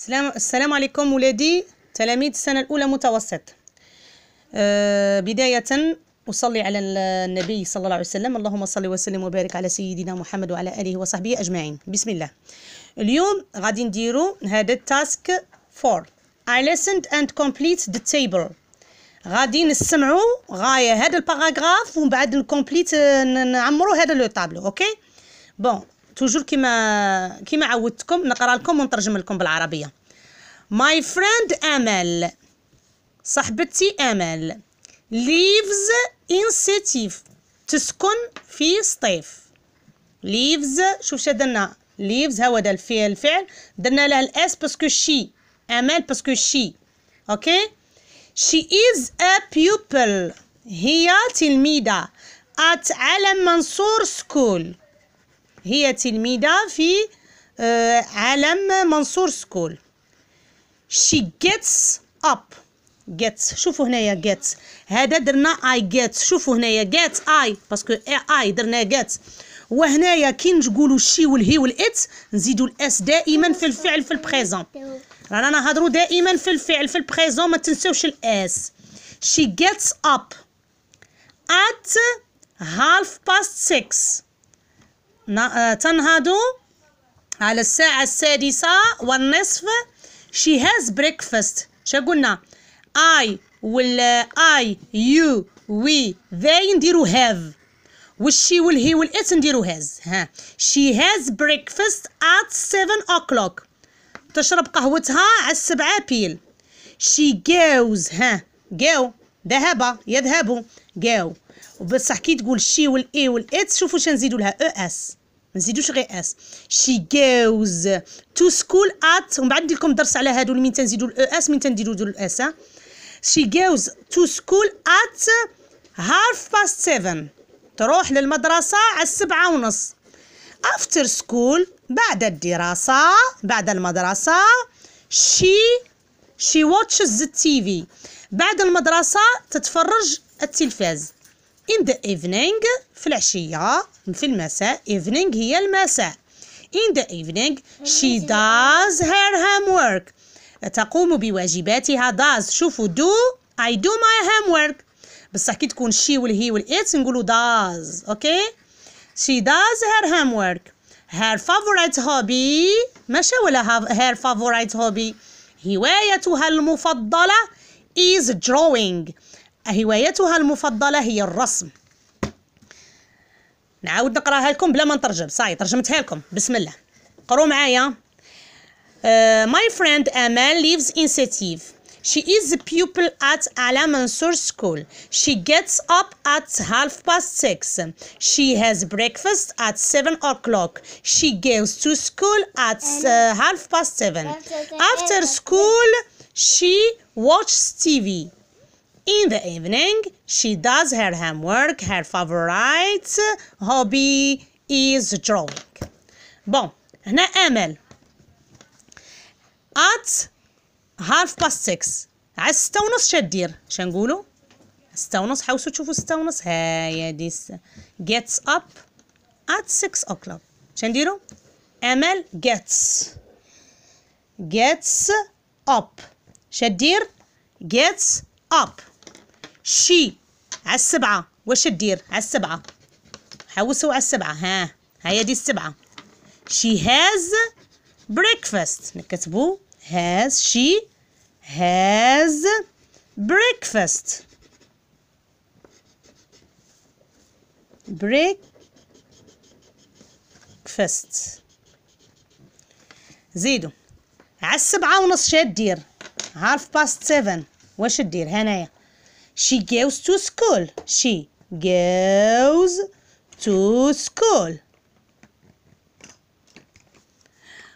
السلام, السلام عليكم ولادي تلاميذ السنة الأولى متوسط آه، بداية أصلي على النبي صلى الله عليه وسلم اللهم صل وسلم وبارك على سيدنا محمد وعلى آله وصحبه أجمعين بسم الله اليوم غادي نديرو هذا التاسك 4 I listened and complete the table غادي نسمعو غاية هذا الباراغراف ومن بعد نكومبليت نعمرو هذا لو طابلو أوكي بون توجور كيما كيما عودتكم نقرا لكم ونترجم لكم بالعربيه ماي فريند امل صاحبتي امل ليفز ان سيتيف تسكن في سطيف ليفز شوف شدنا ليفز هو ده الفعل الفعل درنا له الاس باسكو شي امل باسكو شي اوكي شي از ا بيوبل هي تلميذه ات علم منصور سكول هي تلميذة في آه، عالم منصور سكول she gets up gets شوفوا هنايا gets هذا درنا I get شوفوا هنايا get I باسكو I درنا get وهنايا كي نقولوا شي والهي والات نزيدوا الاس دائما في الفعل في البريزون رانا نهضروا دائما في الفعل في البريزون ما تنساوش الاس she gets up at half past 6 تنهض على الساعة السادسة والنصف she has breakfast شا قلنا I will I you we they نديرو have وش she will he will it نديرو has ها she has breakfast at 7 o'clock تشرب قهوتها على السبعة بيل she goes ها go ذهب يذهب go وبصح كي تقول شي والاي والات شوفوا واش نزيدوا لها او اس ما نزيدوش غير اس شي جوز تو سكول ات ومن بعد ندير لكم درس على هادو مين تنزيدوا الاو اس مين تنديروا دول الاس شي جوز تو سكول ات هاف باست 7 تروح للمدرسه على السبعة ونص افتر سكول بعد الدراسه بعد المدرسه شي شي واتشز التيفي بعد المدرسه تتفرج التلفاز in the evening في العشية في المساء evening هي المساء in the evening she does her homework تقوم بواجباتها does شوفوا do I do my homework بصح كي تكون she والهي it نقولوا does اوكي okay? she does her homework her favorite hobby ماشي ولا her favorite hobby هوايتها المفضلة is drawing هوايتها المفضلة هي الرسم نعاود نقراها لكم بلا ما نترجم صاي ترجمتها لكم بسم الله قروا معايا my friend Amal lives in Setiv she is a pupil at Ala Mansour school she gets up at half past six she has breakfast at seven o'clock she goes to school at uh, half past seven after school she watches TV In the evening, she does her homework. Her favorite hobby is drawing. Bon, هنا آمل. At half past six. على ستة ونص شدير. شنقوله ستة ونص حاولوا تشوفوا ستة ونص. هاي دي gets up at six o'clock. شنديرو؟ آمل gets. Gets up. شدير gets up. شي على السبعة واش دير على السبعة حوسوا على السبعة ها هيا دي السبعة شي هاز بريكفاست نكتبو هاز شي هاز بريكفاست بريكفاست زيدو على السبعة ونص شاد دير هالف باست سيفن واش دير هنايا She goes to school. She goes to school.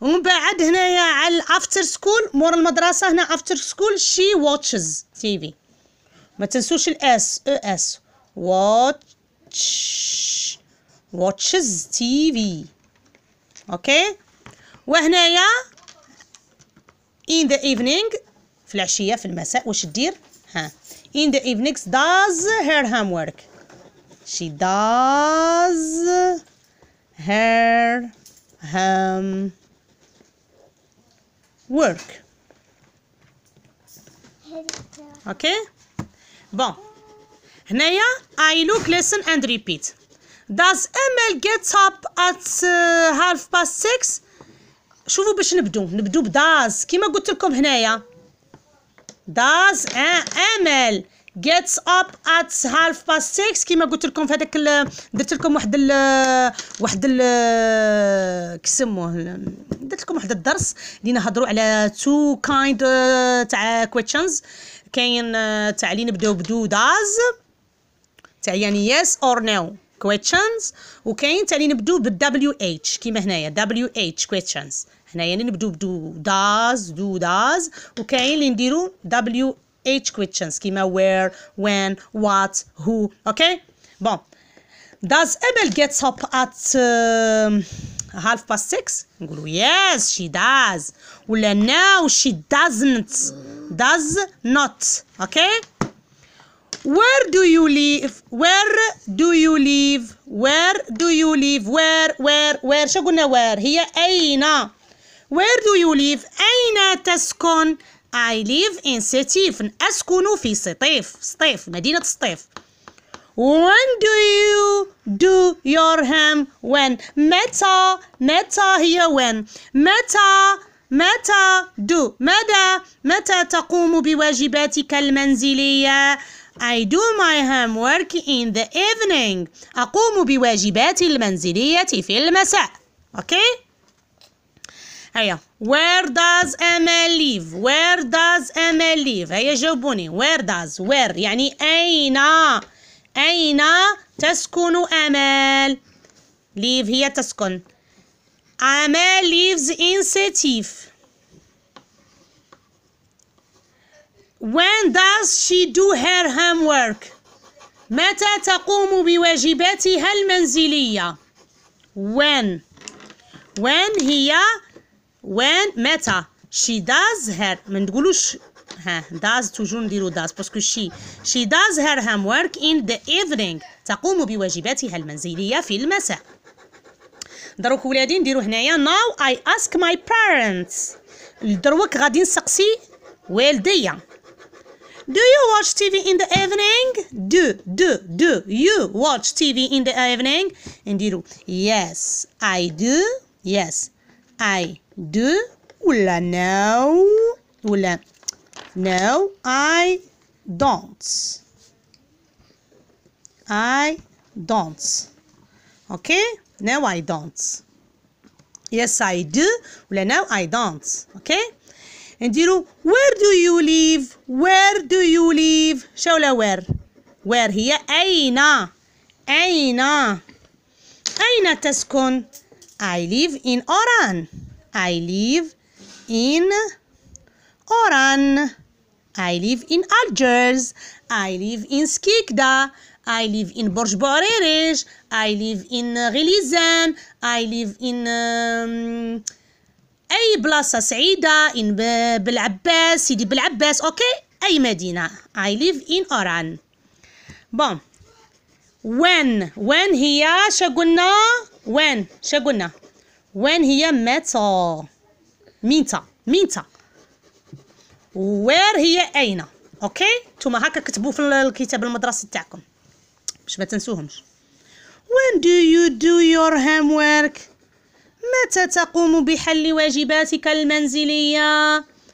ومن بعد هنايا على الافتر سكول مور المدرسه هنا افتر سكول شي واتشز تي في ما تنسوش الاس او اس واتش واتشز تي في اوكي وهنايا in the evening في العشيه في المساء واش دير ها in the evenings does her homework. She does her homework. work. Okay? Bon. هنايا I look, listen and repeat. Does Emil get up at uh, half past six? شوفوا باش نبدو نبدو بداز كيما قلت لكم هنايا ان امل gets up at half past six كيما قلت لكم في هذاك درت لكم واحد ال واحد ال كيسموه درت لكم واحد الدرس اللي نهضروا على تو كايند uh, تاع كويتشنز كاين uh, تاع اللي نبداو بدو داز تاع يعني يس اور نو questions اوكي تاني نبدو بالدبليو اتش كيما هنايا دبليو اتش questions هنايا يعني نبدو بدو داز دو داز وكاين اللي نديرو دبليو اتش questions كيما where when what who اوكي بون Does Emil gets up at uh, half past six? نقولوا yes she does ولا no she doesn't does not okay where do you live where do you live where do you live where where where شو قلنا where هي أين where do you live أين تسكن I live in سطيف أسكن في سطيف سطيف مدينة سطيف when do you do your home? when متى متى هي when متى متى do متى متى تقوم بواجباتك المنزلية I do my homework in the evening أقوم بواجباتي المنزلية في المساء okay هيا where does Emma live where does Emma live هيا جاوبوني where does where يعني أين أين تسكن أمال live هي تسكن أمال lives in Setif When does she do her homework? متى تقوم بواجباتها المنزلية؟ When When هي When متى She does her ما نقولوش ها does توجور نديرو does باسكو she she does her homework in the evening تقوم بواجباتها المنزلية في المساء دروك ولادي نديرو هنايا now I ask my parents دروك غادي نسقسي والديا Do you watch TV in the evening? Do, do, do you watch TV in the evening? And you, yes, I do. Yes, I do. Ula, no. Ula, no, I don't. I don't. Okay? No, I don't. Yes, I do. Ula, no, I don't. Okay? And نديرو where do you live where do you live شاولة where where هي أين أين أين تسكن I live in Oran I live in Oran I live in Algiers I live in Skikda I live in Borj I live in Rilizan I live in um, أي بلاصة سعيدة إن بالعباس سيدي بالعباس أوكي أي مدينة I live in أوران بون وين وين هي شا قلنا وين شا قلنا وين هي متى متى متى وير هي أين أوكي نتوما هكا كتبوا في الكتاب المدرسي تاعكم باش ما تنسوهمش دو يو دو يور هوم ورك متى تقوم بحل واجباتك المنزلية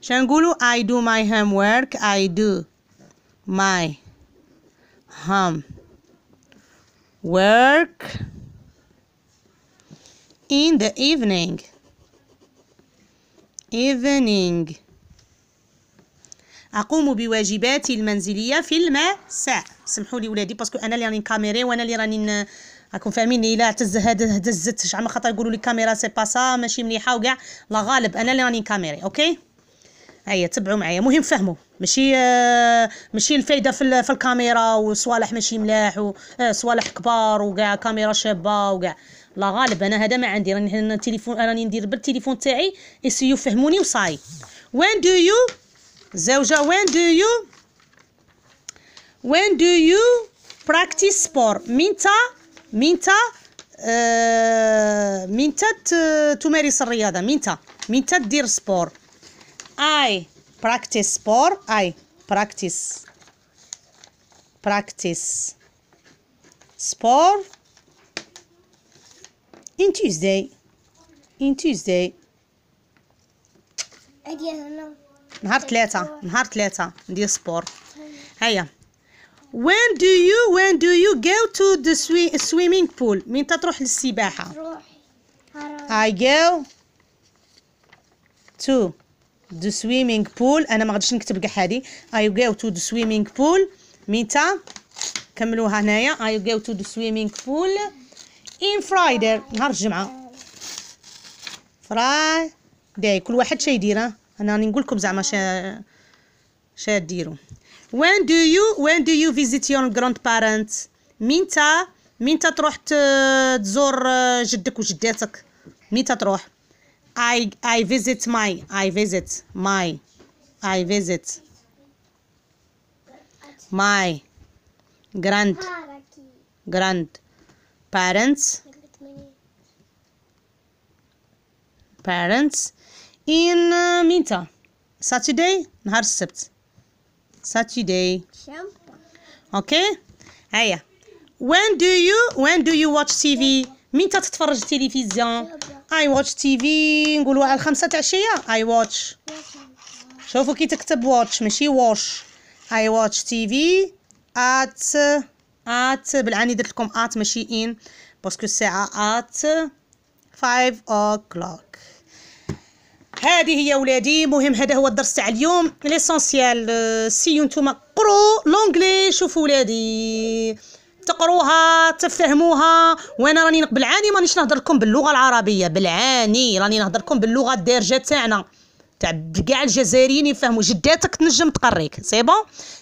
شنقولوا I do my homework I do my home work in the evening evening اقوم بواجباتي المنزليه في المساء سمحوا لي ولادي باسكو انا اللي راني نكاميري وانا اللي راني راكم فاهميني الا هتز هذا هزت شعما خاطر يقولوا لي كاميرا سي باسا ماشي مليحه وكاع لا غالب انا اللي راني كاميري اوكي هيا تبعوا معايا مهم فهموا ماشي آه ماشي الفايده في, في الكاميرا وصوالح ماشي ملاح وصوالح آه، كبار وكاع كاميرا شابه وكاع لا غالب انا هذا ما عندي راني هنا التليفون راني ندير بالتليفون تاعي اسيو فهموني وصاي وين دو يو زوجه وين دو يو وين دو يو براكتيس سبور مينتا متى آه متى تمارس الرياضة متى متى دير سبور I practice sport I practice practice sport in Tuesday in Tuesday نهار ثلاثة طيب. نهار ثلاثة ندير سبور هيا وين دو يو وين دو يو جو تو ذا سويمينغ بول مين تروح للسباحه اي جو تو ذا سويمينغ بول انا ما غاديش نكتب كاع هادي اي جو تو ذا سويمينغ بول متى كملوها هنايا اي جو تو ذا سويمينغ بول ان فرايداي نهار الجمعه فرايداي كل واحد شي يدير انا راني نقول لكم زعما شا شا ديروا when do you when do you visit your grandparents متى متى تروح تزور جدك وجداتك متى تروح I I visit my I visit my I visit my grand grand parents parents in متى uh, Saturday نهار السبت Saturday. اوكي هيا. وين دو يو وين دو يو واتش تي في متى تتفرج التلفزيون؟ اي واتش تي في نقولوا على الخمسة تاع العشية I watch. شوفوا كي تكتب واتش ماشي اي واتش تي في ات ات بالعاني درت لكم at ماشي ان باسكو الساعة ات 5 o'clock. هذه هي ولادي مهم هذا هو الدرس تاع اليوم ليسونسيال سيو نتوما قرو لونغلي شوفوا ولادي تقروها تفهموها وانا راني بالعاني مانيش نهضر لكم باللغه العربيه بالعاني راني نهضر لكم باللغه الدارجه تاعنا تاع كاع الجزائريين يفهموا جداتك تنجم تقريك سي بون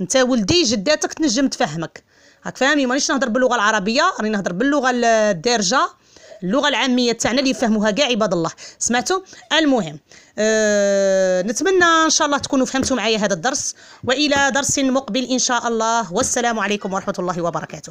انت ولدي جداتك تنجم تفهمك راك فاهمني مانيش نهضر باللغه العربيه راني نهضر باللغه الدارجه اللغه العاميه تاعنا اللي يفهموها كاع عباد الله سمعتوا المهم أه نتمنى ان شاء الله تكونوا فهمتوا معايا هذا الدرس والى درس مقبل ان شاء الله والسلام عليكم ورحمه الله وبركاته